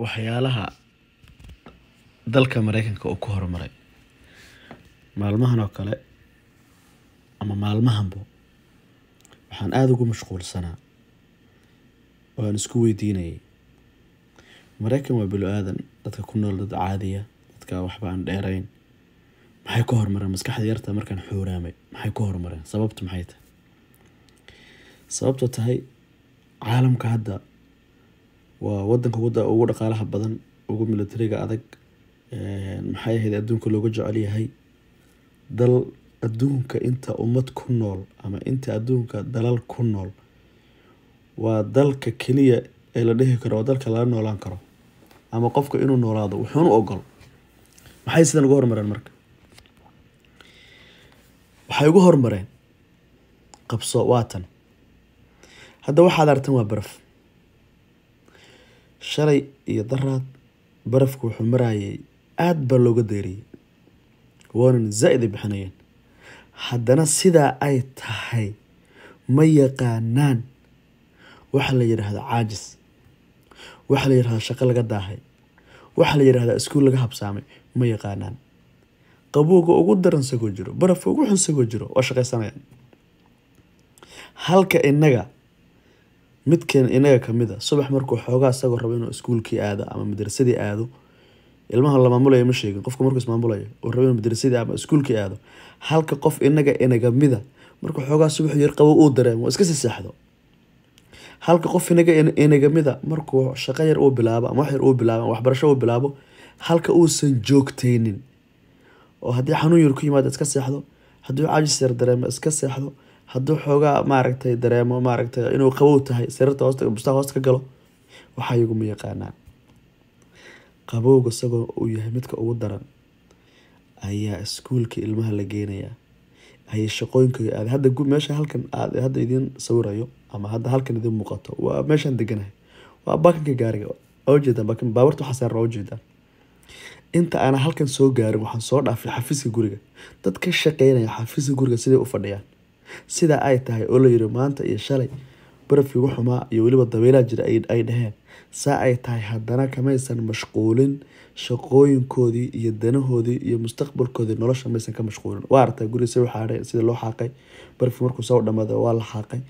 waxyaalaha dalka mareykanka uu ku horumaray maalmahan oo kale ama maalmahanbo waxaan aada ugu mashquulsanaa oo aan isku weydiinayay mareykan waa bilo aadan dadka ku nool dad caadiya dadka waxba aan dheerayn maxay ku hormareen maskaxda yarta markaan xuuraamay maxay ku hormareen sababtu maxay tahay sababta tahay caalamka hadda waa wadanka ugu dhaqaalaha badan ugu milatariga adag maxay ahayd adduunka looga jecel yahay dal adduunka inta ummad ku nool ama inta adduunka dalal ku nool waa dalka keliya ee la dhihi karo oo dalka lala noolaan karo ama qofka inuu noolaado wuxuun ogol maxay sidan ugu hormareen marka waxay ugu hormareen qabso waatan hadda waxaad artan waa baraf Shalay iyo daraad barafku wuxuu maraayay aada baa looga waanan zaa-id ay bixinayeen haddana sidaa ay tahay ma yaqaanaan waxa la yidhaahdo caajis waxa la yidhahdaa shaqo laga daahay waxa la yidhahdaa iskuul laga habsaamay ma yaqaanaan qabowga ugu daran sagoo jiro barafka ugu xun sagoo jiro waa shaqaysanayaan halka innaga midkan inaga kamid subax markuu xoogaa isagoo rabo inuu iskuulkii aado ama madrasadii aado ilmaha la maamulaya ma sheegin qofka markuu ismaamulaya uu rabo inuu madrasadii ama iskuulkii aado halka qof inaga inaga mida markuu xoogaa subax yar qabo uu dareemo iska siseexdo halka qof inaga inaga mida markuu shaqo yar uu bilaabo ama wax yar uu bilaabo ama waxbarasho uu bilaabo halka uusan joogtaynin oo haddii xanuun yar ku yimaado iska seexdo hadduu cajis yar dareemo iska seexdo haduu xoogaa maaragtay dareemo maaragtay inuu qabow tahay sariirta hoosta hoosta ka galo waxaa iguma yaqaanaan qabowga isagoo uu yahay midka ugu daran ayaa iskuulka ilmaha la geenayaa ayay shaqooyinkoda aad hadda meesha halkan aad hadda idiin sawirayo ama hadda halkan idiin muuqato waa meeshaan deganahay waa baakinka gaariga oo jeedaan baakin baabuurta waxaa saaran oo jeedaan inta aanan halkan soo gaarin waxaan soo dhaafay xafiiska guriga dadka shaqeynaya xafiiska guriga siday u fadhiyaan sida ay tahay oo la layiri maanta iyo shalay barafkigu xumaa iyo weliba dabeylaa jira ay dhaheen saa ay tahay haddana kamaysan mashquulin shaqooyinkoodii iyo danahoodii iyo mustaqbalkoodii nolosha maysan ka mashquulin waa aragtaa guriga si xaadhay sida loo xaaqay barafki markuu soo dhamaada waa la xaaqay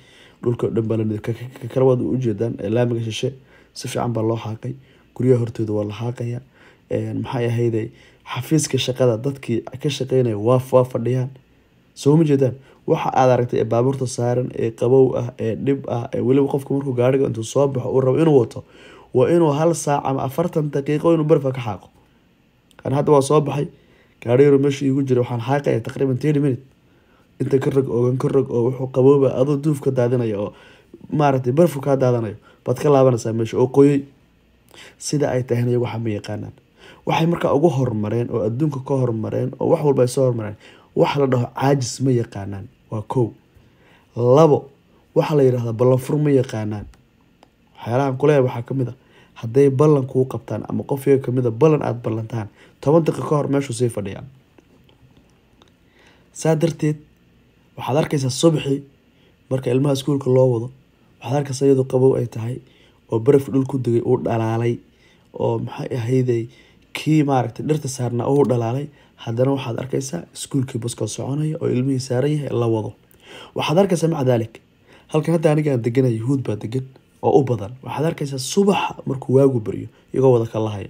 dhulka dhan baa lakale waad ujeedaan laamiga shishe si fiican baa loo xaaqay guryaha hortooda waa la xaaqaya maxay ahayday xafiiska shaqada dadkii ka shaqeynaya waa fadhiyaan soo ma jeedaan waxa aad aragtay ee baabuurta saaran ee qabow ah ee dhib ah ee weliba qofku markuu gaariga intuu soo baxo uu rabo inuu wato waa inuu hal saac ama afartan daqiiqo inuu barfa ka xaaqo kan hadda waa soo baxay gaariyaru meesha iigu jira waxaan xaaqaya taqriiban ten minute inta ka rog oogan ka rog oo wuxuu qabooba adoo duuf ka daadinaya oo maaragtay barfu kaa daadanayo baad ka laabanaysaa meesha oo qoyay sida ay tahay nayagu waxa ma yaqaanaan waxay markaa ugu hormareen oo adduunka ka hormareen oo wax walba ay soo horumareen wax la dhaho caajis ma yaqaanaan waa kow labo waxa la yidhahdaa ballanfur ma yaqaanaan waxyaalahan kuleeya waxaa kamid a ah. hadday ballan kuu qabtaan ama qof iyaga kamid a ah ballan aada ballantaan toban daqiiq ka hor meeshuu sii fadhiyaan saa darteed waxaad arkaysaa subxi marka ilmaha iskuulka loo wado waxaad arkaysaa iyadoo qabow ay tahay oo baraf dhulku ku degay uu dhalaalay oo maxay ahayday kii maaragtay dhirta saarnaa uu dhalaalay haddana waxaad arkaysaa iskuulkii buskal soconaya oo ilmihii saaran yahay la wado waxaad arkaysaa maca daalik halkan hadda aniga aan deganaya baa degan oo u badan waxaad arkaysaa subaxa markuu waagu baryo iyagoo wada kalahaya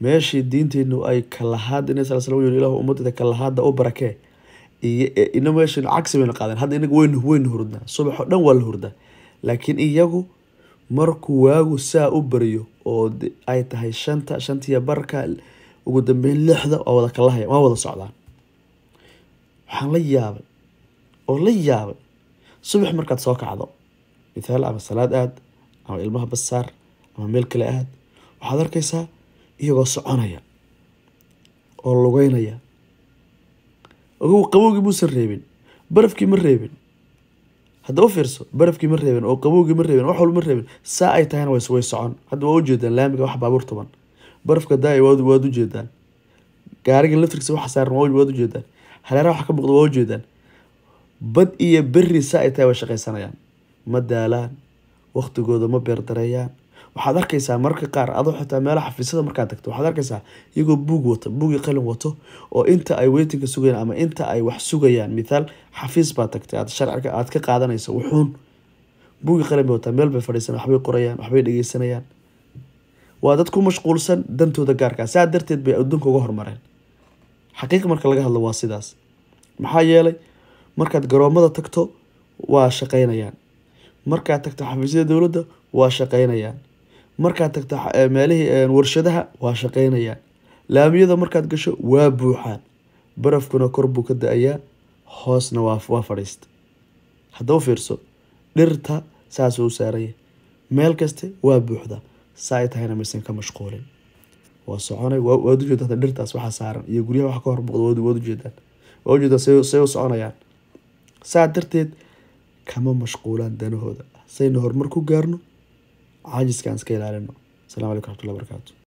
meeshii diinteennu ay kalahaad in sal slam yiri ilahu ummadda kalahaadda u barakee ina e, meeshan cagsi baynu qaadeen hadda inaga waynu waynu hurdnaa subax dhan waa la hurdaa laakiin iyagu markuu waagu saa u baryo oo ay tahay shanta shantiya barka ugu dambeyn lixda waa wada kalahaya waa wada socdaan waxaan la yaabay oo la yaabay subax markaad soo kacdo mithaal ama salaad aad ama ilmaha basaar ama meel kale aad waxaad arkaysaa iyagoo soconaya oo lugeynaya qabowgii muusan reebin barafkii ma reebin hadda u fiirso barafkii ma reebin oo qabowgii ma reebin wax walba ma reebin saa ay tahayna way socon hadda waa u jeedaan laamiga wax baabuur tuban barafka daaya waad jeedaan gaariga laftirkiisa wax saaran waad u jeedaan hareeraha wax ka muuqda waa ujeedaan bad iyo berri saa ay tahay way shaqaysanayaan ma daalaan waqtigooda ma beerdareeyaan waxaad arkaysaa mararka qaar adoo xitaa meelaha xafiisyada markaad tagto waxaad arkaysaa iyagoo buug wato buugii qalin wato oo inta ay weytinka sugayaan ama inta ay wax sugayaan mithaal xafiis baad tagtay aad sharciga aad ka qaadanayso wuxuun buugii qalin bay wataa meel bay fadhiisanaan waxbay qorayaan waxbay dhegeysanayaan waa dad ku mashquulsan dantooda gaarkaa saa darteed bay adduunka uga hormareen xaqiiqa marka laga hadlo waa sidaas maxaa yeelay markaad garoomada tagto waa shaqaynayaan markaad tagto xafiisyada dowladda waa shaqaynayaan markaad tagto eh, meelihii eh, warshadaha waa shaqeynayaan laamiyada markaad gasho waa buuxaan barafkuna kor buu ka da-ayaa hoosna waa fadhiista haddaba fiirso dhirta saas u saaraya meel kasta waa buuxda saa ay tahayna maysan ka mashquulin waa soconay waad ujeeda dhirtaas waxaa saaran iyo guryaha wax ka hormuuqda waad ujeedaan waad ujeedaa say u soconayaan saa darteed kama mashquulaan danahooda sayna horumar ku gaarno caajiskaan iska ilaalino asalaamu alaikum raxmatullahi barakaatu